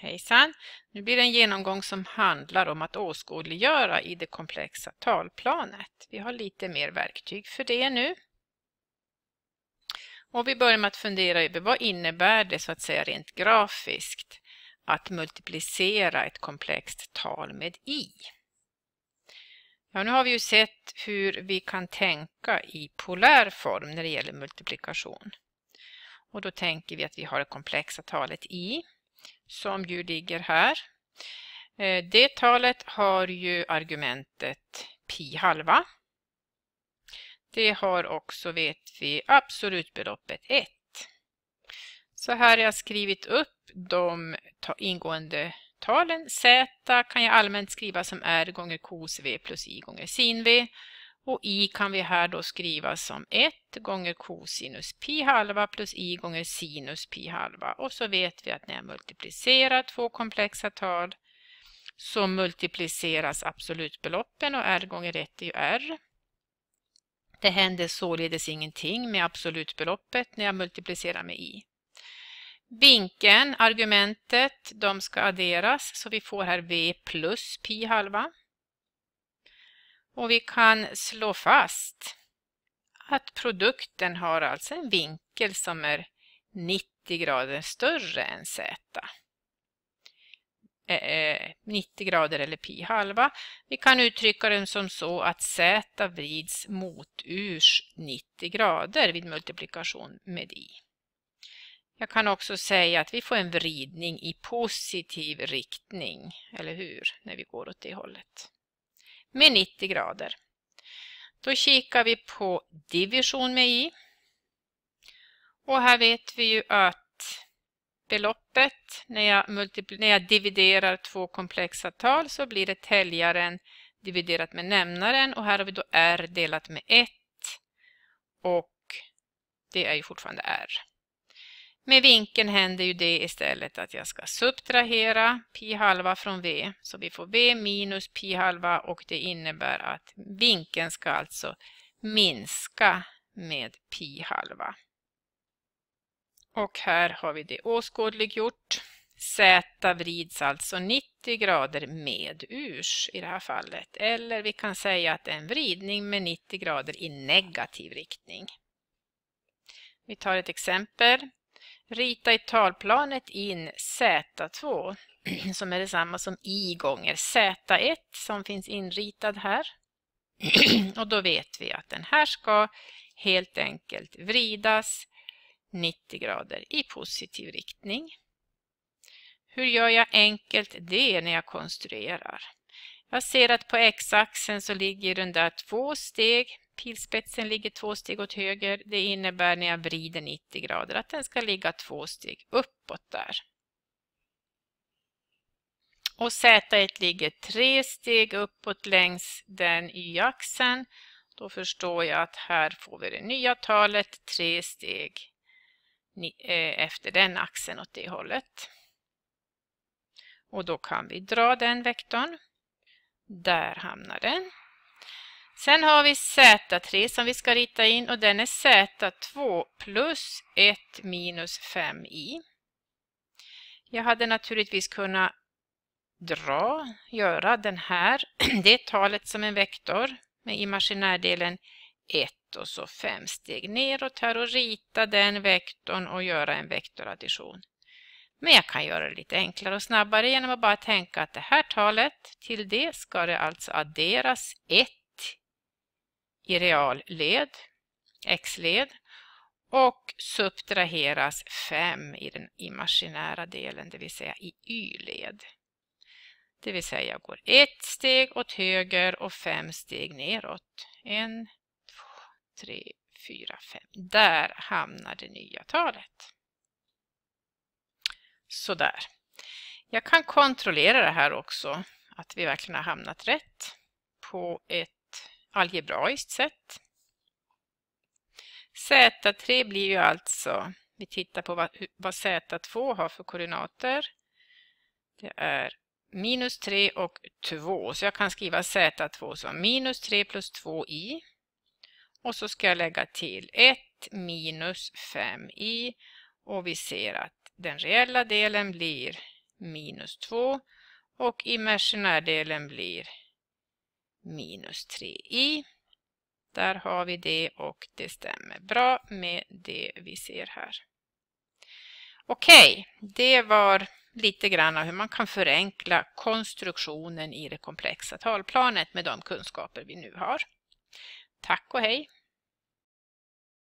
Hejsan! Nu blir det en genomgång som handlar om att åskådliggöra i det komplexa talplanet. Vi har lite mer verktyg för det nu. Och vi börjar med att fundera över vad innebär det så att säga rent grafiskt att multiplicera ett komplext tal med i. Ja, nu har vi ju sett hur vi kan tänka i polär form när det gäller multiplikation. Och då tänker vi att vi har det komplexa talet i som ju ligger här. Eh, det talet har ju argumentet pi halva. Det har också, vet vi, absolutbeloppet 1. Så här har jag skrivit upp de ingående talen. Z kan jag allmänt skriva som R gånger cos V plus I gånger sin V. Och i kan vi här då skriva som 1 gånger cosinus pi halva plus i gånger sinus pi halva. Och så vet vi att när jag multiplicerar två komplexa tal så multipliceras absolutbeloppen och r gånger 1 är ju r. Det händer således ingenting med absolutbeloppet när jag multiplicerar med i. Vinkeln, argumentet, de ska adderas så vi får här v plus pi halva. Och vi kan slå fast att produkten har alltså en vinkel som är 90 grader större än Z. 90 eh, eh, grader eller pi halva. Vi kan uttrycka den som så att z vrids mot urs 90 grader vid multiplikation med i. Jag kan också säga att vi får en vridning i positiv riktning, eller hur, när vi går åt det hållet med 90 grader. Då kikar vi på division med i. Och här vet vi ju att beloppet när jag, när jag dividerar två komplexa tal så blir det täljaren dividerat med nämnaren och här har vi då r delat med 1 och det är ju fortfarande r. Med vinkeln händer ju det istället att jag ska subtrahera pi halva från v. Så vi får v minus pi halva och det innebär att vinkeln ska alltså minska med pi halva. Och här har vi det åskådliggjort. Z vrids alltså 90 grader medurs i det här fallet. Eller vi kan säga att det är en vridning med 90 grader i negativ riktning. Vi tar ett exempel. Rita i talplanet in Z2 som är detsamma som i gånger Z1 som finns inritad här. Och då vet vi att den här ska helt enkelt vridas 90 grader i positiv riktning. Hur gör jag enkelt det när jag konstruerar? Jag ser att på x-axeln så ligger den där två steg Pilspetsen ligger två steg åt höger. Det innebär när jag vrider 90 grader att den ska ligga två steg uppåt där. Och Z1 ligger tre steg uppåt längs den y-axeln. Då förstår jag att här får vi det nya talet tre steg eh, efter den axeln åt det hållet. Och då kan vi dra den vektorn. Där hamnar den. Sen har vi Z3 som vi ska rita in och den är Z2 plus 1 minus 5i. Jag hade naturligtvis kunnat dra, göra den här, det talet som en vektor med imaginärdelen 1 och så 5 steg neråt här och rita den vektorn och göra en vektoraddition. Men jag kan göra det lite enklare och snabbare genom att bara tänka att det här talet, till det ska det alltså adderas 1 i realled, x-led och subtraheras 5 i den imaginära delen, det vill säga i y-led. Det vill säga jag går ett steg åt höger och fem steg neråt. En, två, tre, fyra, fem. Där hamnar det nya talet. Sådär. Jag kan kontrollera det här också, att vi verkligen har hamnat rätt på ett algebraiskt sätt. Z3 blir ju alltså, vi tittar på vad, vad Z2 har för koordinater. Det är minus 3 och 2. Så jag kan skriva Z2 som minus 3 plus 2i. Och så ska jag lägga till 1 minus 5i. Och vi ser att den reella delen blir minus 2 och imaginärdelen blir minus 3i. Där har vi det och det stämmer bra med det vi ser här. Okej, okay, det var lite grann av hur man kan förenkla konstruktionen i det komplexa talplanet med de kunskaper vi nu har. Tack och hej!